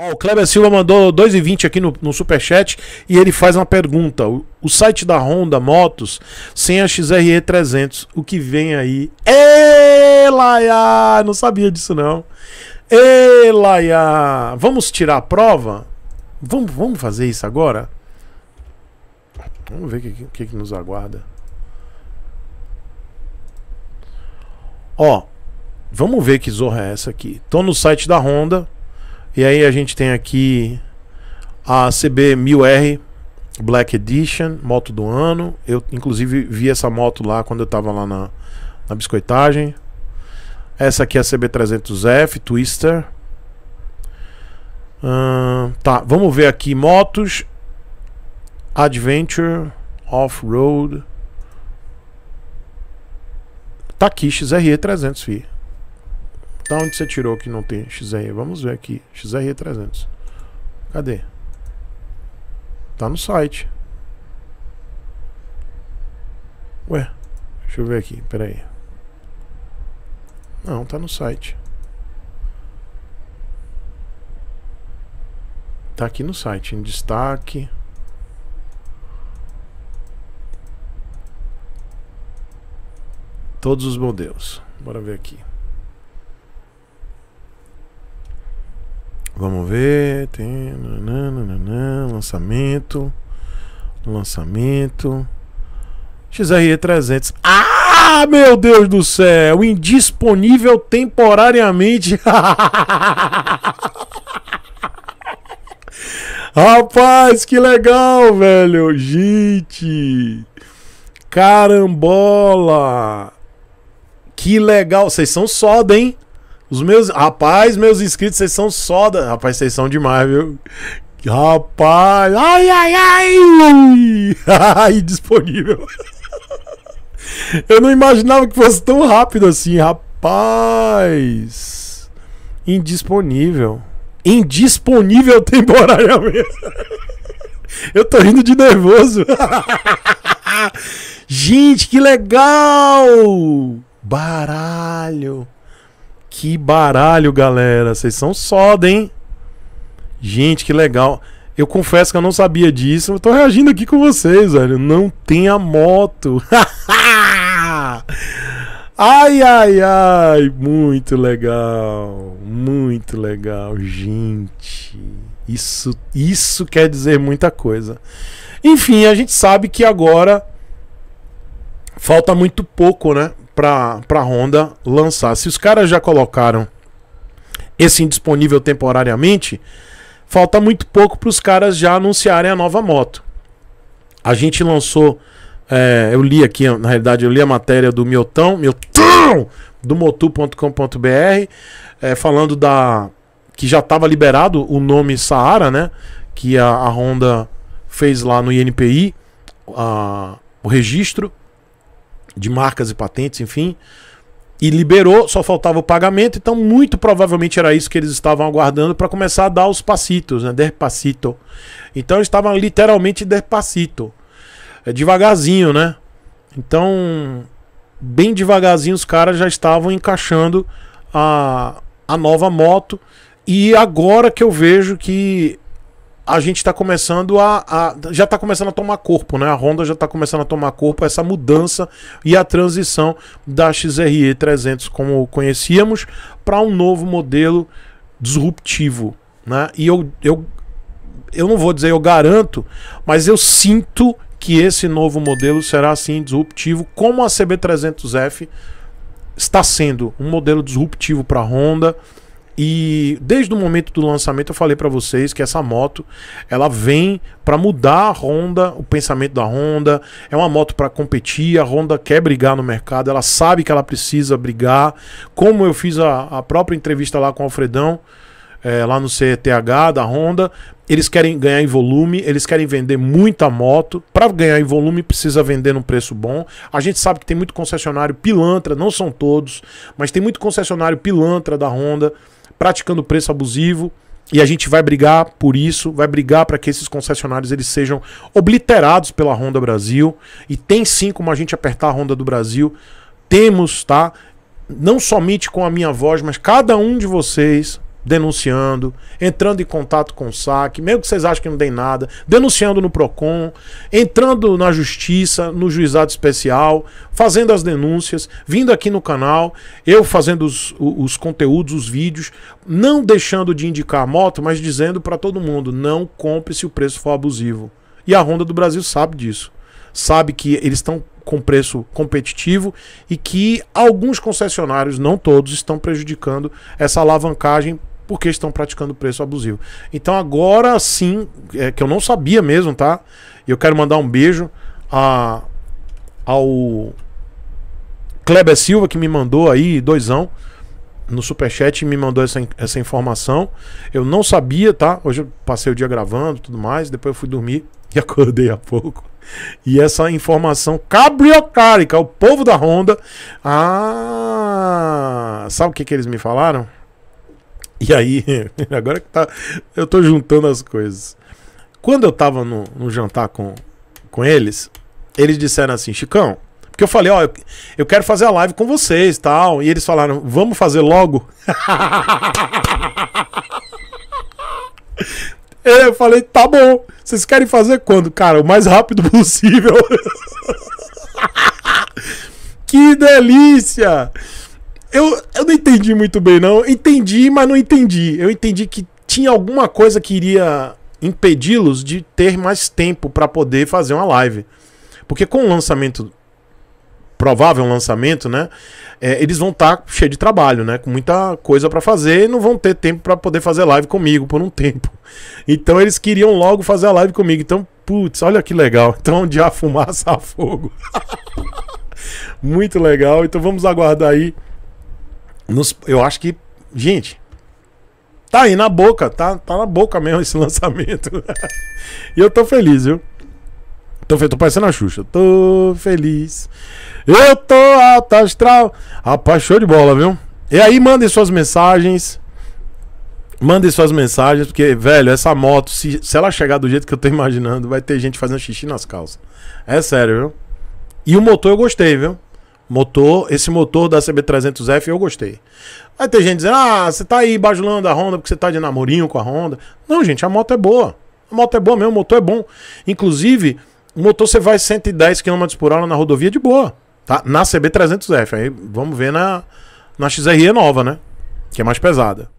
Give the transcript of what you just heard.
Ó, o Kleber Silva mandou 2,20 aqui no, no superchat e ele faz uma pergunta. O, o site da Honda Motos sem a XRE 300, o que vem aí? Ê, Laia! Não sabia disso não. Ê, Laia! Vamos tirar a prova? Vamos, vamos fazer isso agora? Vamos ver o que, que, que nos aguarda. Ó, vamos ver que zorra é essa aqui. Tô no site da Honda. E aí a gente tem aqui a CB1000R Black Edition, moto do ano. Eu inclusive vi essa moto lá quando eu tava lá na, na biscoitagem. Essa aqui é a CB300F Twister. tá, vamos ver aqui motos Adventure Off-Road Takishi XRE300, fi. Da tá onde você tirou que não tem XRE? Vamos ver aqui. XRE 300. Cadê? Tá no site. Ué, deixa eu ver aqui, peraí. Não, tá no site. Tá aqui no site, em destaque. Todos os modelos. Bora ver aqui. Vamos ver. Tem, nananana, lançamento. Lançamento. XRE 300. Ah, meu Deus do céu! Indisponível temporariamente. Rapaz, que legal, velho. Gente. Carambola. Que legal. Vocês são soda, hein? Os meus. Rapaz, meus inscritos, vocês são soda. Rapaz, vocês são demais, viu? Rapaz. Ai, ai, ai! ai disponível. Eu não imaginava que fosse tão rápido assim, rapaz. Indisponível. Indisponível temporariamente. Eu tô rindo de nervoso. Gente, que legal! Baralho. Que baralho, galera. Vocês são soda, hein? Gente, que legal. Eu confesso que eu não sabia disso. Eu tô reagindo aqui com vocês, velho. Não tem a moto. ai, ai, ai. Muito legal. Muito legal, gente. Isso, isso quer dizer muita coisa. Enfim, a gente sabe que agora falta muito pouco, né? pra, pra Honda lançar. Se os caras já colocaram esse indisponível temporariamente, falta muito pouco para os caras já anunciarem a nova moto. A gente lançou. É, eu li aqui, na realidade, eu li a matéria do Miltão, do motu.com.br, é, falando da. que já estava liberado o nome Saara, né? Que a, a Honda fez lá no INPI a, o registro de marcas e patentes, enfim. E liberou, só faltava o pagamento, então muito provavelmente era isso que eles estavam aguardando para começar a dar os passitos, né? Derpacito. Então estavam literalmente derpacito. É devagarzinho, né? Então, bem devagarzinho os caras já estavam encaixando a, a nova moto. E agora que eu vejo que a gente está começando a, a já está começando a tomar corpo, né? A Honda já está começando a tomar corpo essa mudança e a transição da XRE 300 como conhecíamos para um novo modelo disruptivo, né? E eu, eu eu não vou dizer eu garanto, mas eu sinto que esse novo modelo será assim disruptivo, como a CB300F está sendo um modelo disruptivo para a Honda. E desde o momento do lançamento eu falei para vocês que essa moto ela vem para mudar a Honda, o pensamento da Honda. É uma moto para competir, a Honda quer brigar no mercado, ela sabe que ela precisa brigar. Como eu fiz a, a própria entrevista lá com o Alfredão, é, lá no CETH da Honda, eles querem ganhar em volume, eles querem vender muita moto. Para ganhar em volume, precisa vender num preço bom. A gente sabe que tem muito concessionário pilantra, não são todos, mas tem muito concessionário pilantra da Honda praticando preço abusivo. E a gente vai brigar por isso, vai brigar para que esses concessionários eles sejam obliterados pela Honda Brasil. E tem sim como a gente apertar a Honda do Brasil. Temos, tá? Não somente com a minha voz, mas cada um de vocês denunciando, entrando em contato com o SAC, mesmo que vocês achem que não tem nada, denunciando no PROCON, entrando na justiça, no juizado especial, fazendo as denúncias, vindo aqui no canal, eu fazendo os, os conteúdos, os vídeos, não deixando de indicar a moto, mas dizendo para todo mundo: não compre se o preço for abusivo. E a Honda do Brasil sabe disso. Sabe que eles estão com preço competitivo e que alguns concessionários, não todos, estão prejudicando essa alavancagem porque estão praticando preço abusivo. Então agora sim, é, que eu não sabia mesmo, tá? E eu quero mandar um beijo a, ao Kleber Silva, que me mandou aí, doisão, no superchat, me mandou essa, essa informação. Eu não sabia, tá? Hoje eu passei o dia gravando tudo mais, depois eu fui dormir e acordei há pouco. E essa informação cabriocárica, o povo da Honda. Ah, sabe o que, que eles me falaram? E aí, agora que tá. Eu tô juntando as coisas. Quando eu tava no, no jantar com, com eles, eles disseram assim, Chicão, porque eu falei, ó, eu, eu quero fazer a live com vocês tal. E eles falaram, vamos fazer logo. É, eu falei, tá bom. Vocês querem fazer quando, cara? O mais rápido possível. que delícia! Eu, eu não entendi muito bem, não. Entendi, mas não entendi. Eu entendi que tinha alguma coisa que iria impedi-los de ter mais tempo para poder fazer uma live. Porque com o lançamento, provável lançamento, né? É, eles vão estar tá cheio de trabalho, né? Com muita coisa para fazer e não vão ter tempo para poder fazer live comigo por um tempo. Então eles queriam logo fazer a live comigo. Então, putz, olha que legal. Então, onde há fumaça, a fogo. Muito legal. Então vamos aguardar aí nos, eu acho que. Gente, tá aí na boca, tá, tá na boca mesmo esse lançamento. e eu tô feliz, viu? Tô, tô parecendo a Xuxa. Tô feliz. Eu tô alto astral. Rapaz, show de bola, viu? E aí, mandem suas mensagens. Mandem suas mensagens, porque, velho, essa moto, se, se ela chegar do jeito que eu tô imaginando, vai ter gente fazendo xixi nas calças. É sério, viu? E o motor eu gostei, viu? Motor, esse motor da CB300F eu gostei. Vai ter gente dizendo, ah, você tá aí bajulando a Honda porque você tá de namorinho com a Honda. Não, gente, a moto é boa. A moto é boa mesmo, o motor é bom. Inclusive, o motor você vai 110 km por hora na rodovia de boa, tá? Na CB300F. Aí vamos ver na, na XRE nova, né? Que é mais pesada.